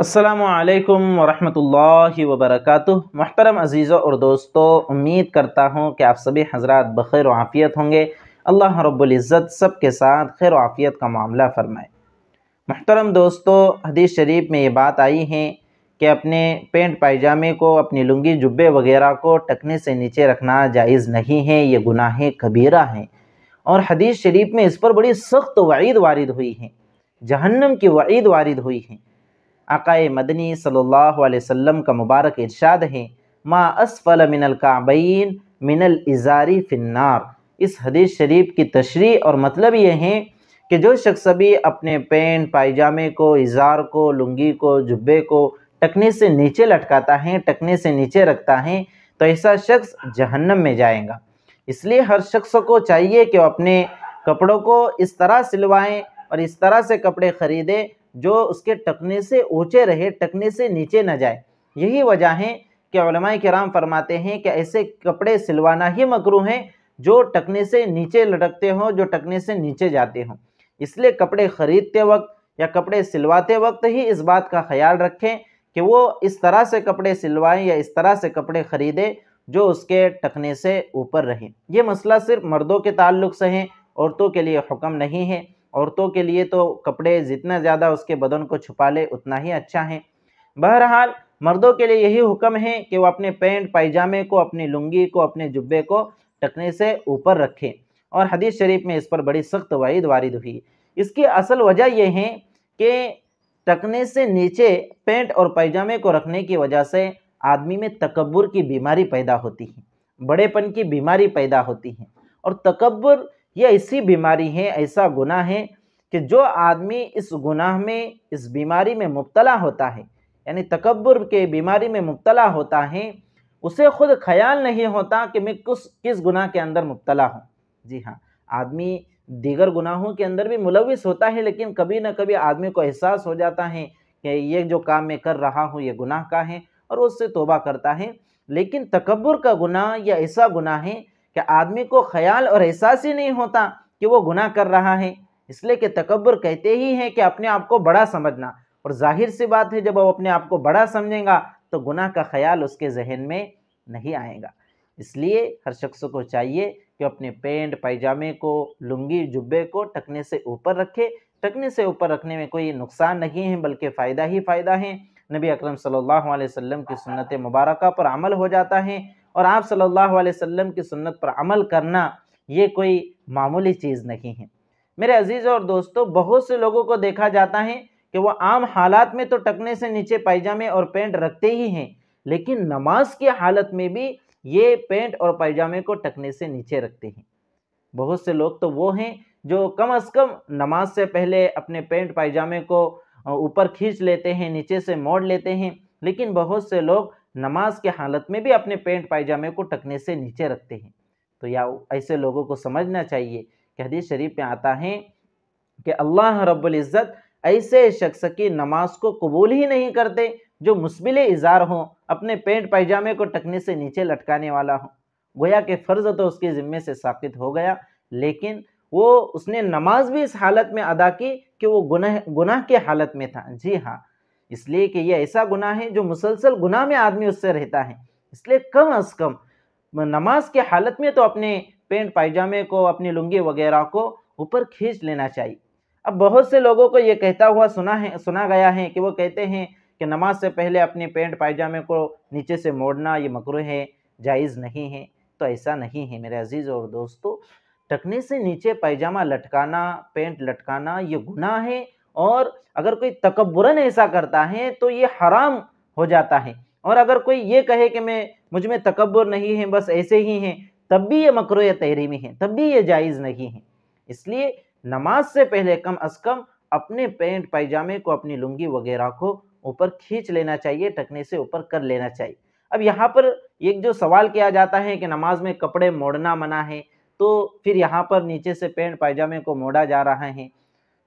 असलकम वरहमल वबरक महतरम अज़ीज़ों और दोस्तों उम्मीद करता हूँ कि आप सभी हजरात बखैर आफ़ियत होंगे अल्लाह रब्ज़त सब के साथ खैर आफ़ियत का मामला फ़रमाए महतरम दोस्तों हदीस शरीफ में ये बात आई है कि अपने पेंट पायजामे को अपनी लुंगी जुब्बे वगैरह को टकने से नीचे रखना जायज़ नहीं है ये गुनाह कबीरा हैं और हदीस शरीफ में इस पर बड़ी सख्त वईद वारिद हुई है जहन्नम की वईद वारिद हुई है आकाए मदनी सल्लल्लाहु अलैहि वसल्लम का मुबारक इरशाद है मा असफल मिनल काबीन मिनल इजारी फिन्नार इस हदीस शरीफ की तशरी और मतलब ये हैं कि जो शख्स भी अपने पेंट पायजामे को इजार को लुंगी को जुब्बे को टकने से नीचे लटकाता है टकने से नीचे रखता है तो ऐसा शख्स जहन्नम में जाएगा इसलिए हर शख्स को चाहिए कि अपने कपड़ों को इस तरह सिलवाएं और इस तरह से कपड़े ख़रीदें जो उसके टकने से ऊँचे रहे टकने से नीचे न जाए यही वजह है कि कराम फरमाते हैं कि ऐसे कपड़े सिलवाना ही मकरू हैं जो टकने से नीचे लटकते हों जो टकने से नीचे जाते हों इसलिए कपड़े ख़रीदते वक्त या कपड़े सिलवाते वक्त ही इस बात का ख्याल रखें कि वो इस तरह से कपड़े सिलवाएं या इस तरह से कपड़े ख़रीदें जो उसके टकने से ऊपर रहें ये मसला सिर्फ मर्दों के ताल्लुक से है औरतों के लिए हुक्म नहीं है औरतों के लिए तो कपड़े जितना ज़्यादा उसके बदन को छुपा ले उतना ही अच्छा है बहरहाल मर्दों के लिए यही हुक्म है कि वो अपने पैंट पायजामे को अपनी लुंगी को अपने जुब्बे को टकने से ऊपर रखें और हदीस शरीफ में इस पर बड़ी सख्त वाइद वारिद हुई इसकी असल वजह यह है कि टकने से नीचे पैंट और पायजामे को रखने की वजह से आदमी में तकबर की बीमारी पैदा होती है बड़ेपन की बीमारी पैदा होती है और तकबर ये ऐसी बीमारी है ऐसा गुनाह है कि जो आदमी इस गुनाह में इस बीमारी में मुबतला होता है यानी तकबर के बीमारी में मुबतला होता है उसे खुद ख्याल नहीं होता कि मैं किस किस गुनाह के अंदर मुबतला हूँ जी हाँ आदमी दीगर गुनाहों के अंदर भी मुलविस होता है लेकिन कभी ना कभी आदमी को एहसास हो जाता है कि ये जो काम मैं कर रहा हूँ ये गुनाह का है और उससे तोबा करता है लेकिन तकबर का गुनाह या ऐसा गुनाह है कि आदमी को ख्याल और एहसास ही नहीं होता कि वो गुनाह कर रहा है इसलिए कि तकबर कहते ही हैं कि अपने आप को बड़ा समझना और जाहिर सी बात है जब वो अपने आप को बड़ा समझेगा तो गुनाह का ख्याल उसके जहन में नहीं आएगा इसलिए हर शख्स को चाहिए कि अपने पेंट पायजामे को लुंगी जुब्बे को टकने से ऊपर रखे टकने से ऊपर रखने में कोई नुकसान नहीं है बल्कि फ़ायदा ही फ़ायदा है नबी अकरम सल्लल्लाहु अलैहि वसल्लम की सुन्नत मुबारक पर अमल हो जाता है और आप सल्लल्लाहु अलैहि वसल्लम की सुन्नत पर अमल करना ये कोई मामूली चीज़ नहीं है मेरे अजीज़ और दोस्तों बहुत से लोगों को देखा जाता है कि वह आम हालात में तो टकने से नीचे पायजामे और पेंट रखते ही हैं लेकिन नमाज की हालत में भी ये पेंट और पायजामे को टकने से नीचे रखते हैं बहुत से लोग तो वो हैं जो कम अज़ कम नमाज से पहले अपने पेंट पायजामे को ऊपर खींच लेते हैं नीचे से मोड़ लेते हैं लेकिन बहुत से लोग नमाज के हालत में भी अपने पेंट पायजामे को टकने से नीचे रखते हैं तो या ऐसे लोगों को समझना चाहिए कि हदीस शरीफ में आता है कि अल्लाह रब्ज़त ऐसे शख्स की नमाज को कबूल ही नहीं करते जो मुस्बिल इज़ार हो अपने पेंट पायजामे को टकने से नीचे लटकाने वाला हो गोया के फ़र्ज़ तो उसके ज़िम्मे से साबित हो गया लेकिन वो उसने नमाज भी इस हालत में अदा की कि वो गुनाह गुनाह के हालत में था जी हाँ इसलिए कि यह ऐसा गुनाह है जो मुसलसल गुनाह में आदमी उससे रहता है इसलिए कम अज़ कम नमाज के हालत में तो अपने पेंट पायजामे को अपनी लुंगी वगैरह को ऊपर खींच लेना चाहिए अब बहुत से लोगों को ये कहता हुआ सुना है सुना गया है कि वो कहते हैं कि नमाज से पहले अपने पेंट पायजामे को नीचे से मोड़ना ये मकरू है जायज़ नहीं है तो ऐसा नहीं है मेरे अजीज़ और दोस्तों टकने से नीचे पायजामा लटकाना पेंट लटकाना ये गुनाह है और अगर कोई तकबरन ऐसा करता है तो ये हराम हो जाता है और अगर कोई ये कहे कि मैं मुझ में तकबर नहीं है बस ऐसे ही हैं तब भी ये मकर तहरीमी है तब भी ये जायज़ नहीं है इसलिए नमाज से पहले कम अज़ कम अपने पैंट पायजामे को अपनी लुंगी वगैरह को ऊपर खींच लेना चाहिए टकने से ऊपर कर लेना चाहिए अब यहाँ पर एक जो सवाल किया जाता है कि नमाज में कपड़े मोड़ना मना है तो फिर यहाँ पर नीचे से पैंट पायजामे को मोड़ा जा रहा है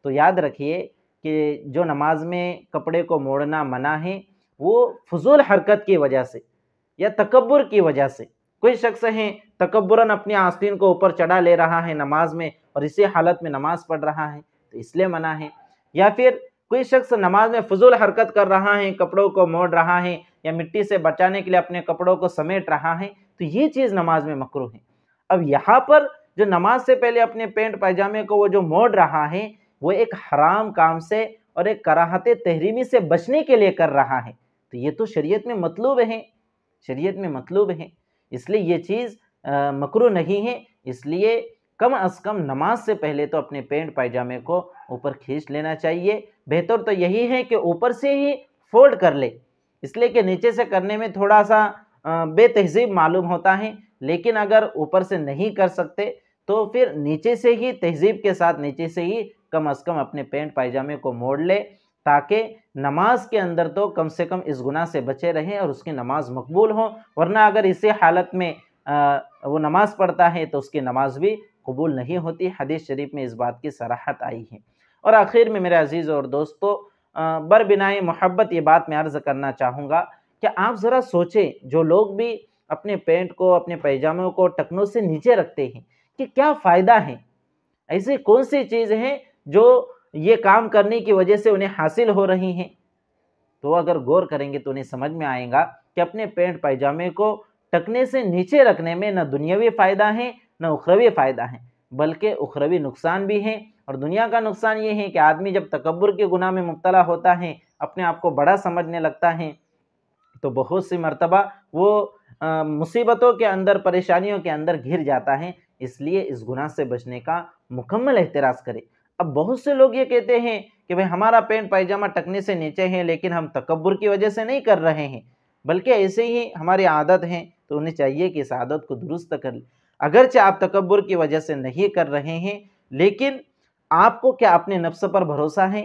तो याद रखिए कि जो नमाज में कपड़े को मोड़ना मना है वो फजूल हरकत की वजह से या तकबर की वजह से कोई शख्स है तकबरन अपने आस्तीन को ऊपर चढ़ा ले रहा है नमाज में और इसी हालत में नमाज पढ़ रहा है तो इसलिए मना है या फिर कोई शख्स नमाज में फजूल हरकत कर रहा है कपड़ों को मोड़ रहा है या मिट्टी से बचाने के लिए अपने कपड़ों को समेट रहा है तो ये चीज़ नमाज में मकरू है अब यहाँ पर जो नमाज से पहले अपने पेंट पैजामे को वो जो मोड़ रहा है वो एक हराम काम से और एक कराहत तहरीमी से बचने के लिए कर रहा है तो ये तो शरीयत में मतलूब है शरीयत में मतलूब है इसलिए ये चीज़ मकरू नहीं है इसलिए कम अज़ कम नमाज से पहले तो अपने पेंट पायजामे को ऊपर खींच लेना चाहिए बेहतर तो यही है कि ऊपर से ही फोल्ड कर ले इसलिए कि नीचे से करने में थोड़ा सा बेतहजीब मालूम होता है लेकिन अगर ऊपर से नहीं कर सकते तो फिर नीचे से ही तहजीब के साथ नीचे से ही कम अज़ कम अपने पेंट पायजामे को मोड़ ले ताकि नमाज के अंदर तो कम से कम इस गुनाह से बचे रहें और उसकी नमाज मकबूल हो वरना अगर इसी हालत में आ, वो नमाज़ पढ़ता है तो उसकी नमाज भी कबूल नहीं होती हदीस शरीफ में इस बात की सराहत आई है और आखिर में मेरे अजीज़ और दोस्तों बर बिनाए मोहब्बत ये बात मैं अर्ज़ करना चाहूँगा कि आप ज़रा सोचें जो लोग भी अपने पेंट को अपने पैजामों को टखनों से नीचे रखते हैं कि क्या फ़ायदा है ऐसे कौन सी चीज़ हैं जो ये काम करने की वजह से उन्हें हासिल हो रही हैं तो अगर गौर करेंगे तो उन्हें समझ में आएगा कि अपने पेंट पायजामे को टकने से नीचे रखने में न दुनियावी फ़ायदा है न उखरवी फ़ायदा है बल्कि उखरवी नुकसान भी है और दुनिया का नुकसान ये है कि आदमी जब तकबर के गुनाह में मुबतला होता है अपने आप को बड़ा समझने लगता है तो बहुत सी मरतबा वो मुसीबतों के अंदर परेशानियों के अंदर घिर जाता है इसलिए इस गुनाह से बचने का मुकम्मल एहतराज करें अब बहुत से लोग ये कहते हैं कि भाई हमारा पेंट पायजामा टकने से नीचे है लेकिन हम तकबर की वजह से नहीं कर रहे हैं बल्कि ऐसे ही हमारी आदत हैं तो उन्हें चाहिए कि इस आदत को दुरुस्त कर लें अगरचे आप तकबर की वजह से नहीं कर रहे हैं लेकिन आपको क्या अपने नफ्स पर भरोसा है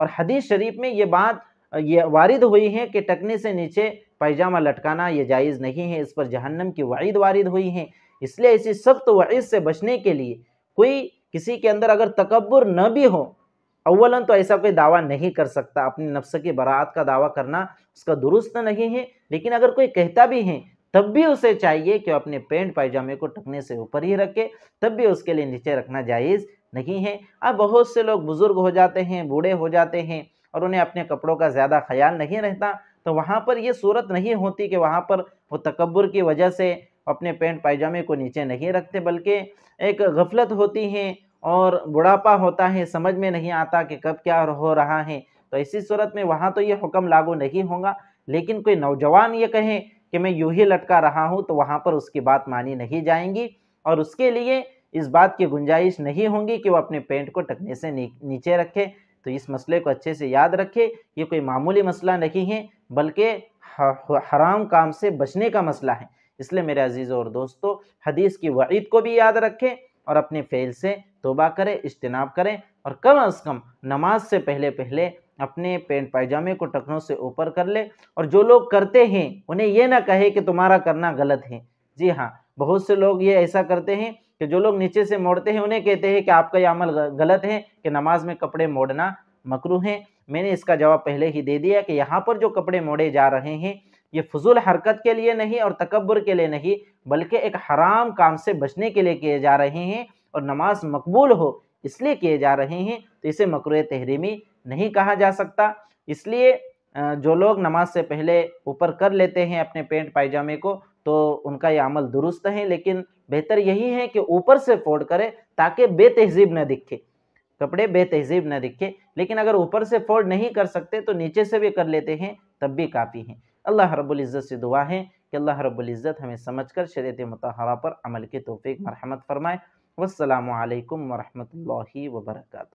और हदीस शरीफ में ये बात ये वारिद हुई है कि टकने से नीचे पैजामा लटकाना ये जायज़ नहीं है इस पर जहन्नम की वारिद वारिद हुई है इसलिए इसी सख्त वईस से बचने के लिए कोई किसी के अंदर अगर तकबर न भी हो अवला तो ऐसा कोई दावा नहीं कर सकता अपनी नफ्स की बरात का दावा करना उसका दुरुस्त नहीं है लेकिन अगर कोई कहता भी है तब भी उसे चाहिए कि अपने पेंट पायजामे को टकने से ऊपर ही रखे तब भी उसके लिए नीचे रखना जायज़ नहीं है अब बहुत से लोग बुज़ुर्ग हो जाते हैं बूढ़े हो जाते हैं और उन्हें अपने कपड़ों का ज़्यादा ख्याल नहीं रहता तो वहाँ पर यह सूरत नहीं होती कि वहाँ पर वो तकबर की वजह से अपने पैंट पायजामे को नीचे नहीं रखते बल्कि एक गफलत होती है और बुढ़ापा होता है समझ में नहीं आता कि कब क्या हो रहा है तो इसी सूरत में वहाँ तो ये हुक्म लागू नहीं होगा लेकिन कोई नौजवान ये कहे कि मैं यूँ ही लटका रहा हूँ तो वहाँ पर उसकी बात मानी नहीं जाएंगी और उसके लिए इस बात की गुंजाइश नहीं होगी कि वो अपने पेंट को टकने से नीचे रखे तो इस मसले को अच्छे से याद रखे ये कोई मामूली मसला नहीं है बल्कि हराम काम से बचने का मसला है इसलिए मेरे अजीज़ और दोस्तों हदीस की वईद को भी याद रखें और अपने फेल से तोबा करें इज्तनाब करें और कम अज़ कम नमाज से पहले पहले अपने पेंट पायजामे को टखनों से ऊपर कर ले और जो लोग करते हैं उन्हें यह ना कहे कि तुम्हारा करना गलत है जी हाँ बहुत से लोग ये ऐसा करते हैं कि जो लोग नीचे से मोड़ते हैं उन्हें कहते हैं कि आपका ये अमल गलत है कि नमाज में कपड़े मोड़ना मकरू है मैंने इसका जवाब पहले ही दे दिया कि यहाँ पर जो कपड़े मोड़े जा रहे हैं ये फजूल हरकत के लिए नहीं और तकबर के लिए नहीं बल्कि एक हराम काम से बचने के लिए किए जा रहे हैं और नमाज मकबूल हो इसलिए किए जा रहे हैं तो इसे मकर तहरीमी नहीं कहा जा सकता इसलिए जो लोग नमाज से पहले ऊपर कर लेते हैं अपने पेंट पायजामे को तो उनका यह अमल दुरुस्त है लेकिन बेहतर यही है कि ऊपर से फोड़ करें ताकि बेतहजीब न दिखे कपड़े बेतहजीब न दिखे लेकिन अगर ऊपर से फोड़ नहीं कर सकते तो नीचे से भी कर लेते हैं तब भी काफ़ी हैं अल्लाह रब्ज़त से दुआ है कि अल्लाह रब्ज़त हमें समझ कर शरीत मतहरा पर अमल के तोफ़ी मरहमत फ़रमाए वालकम वरहमल वर्का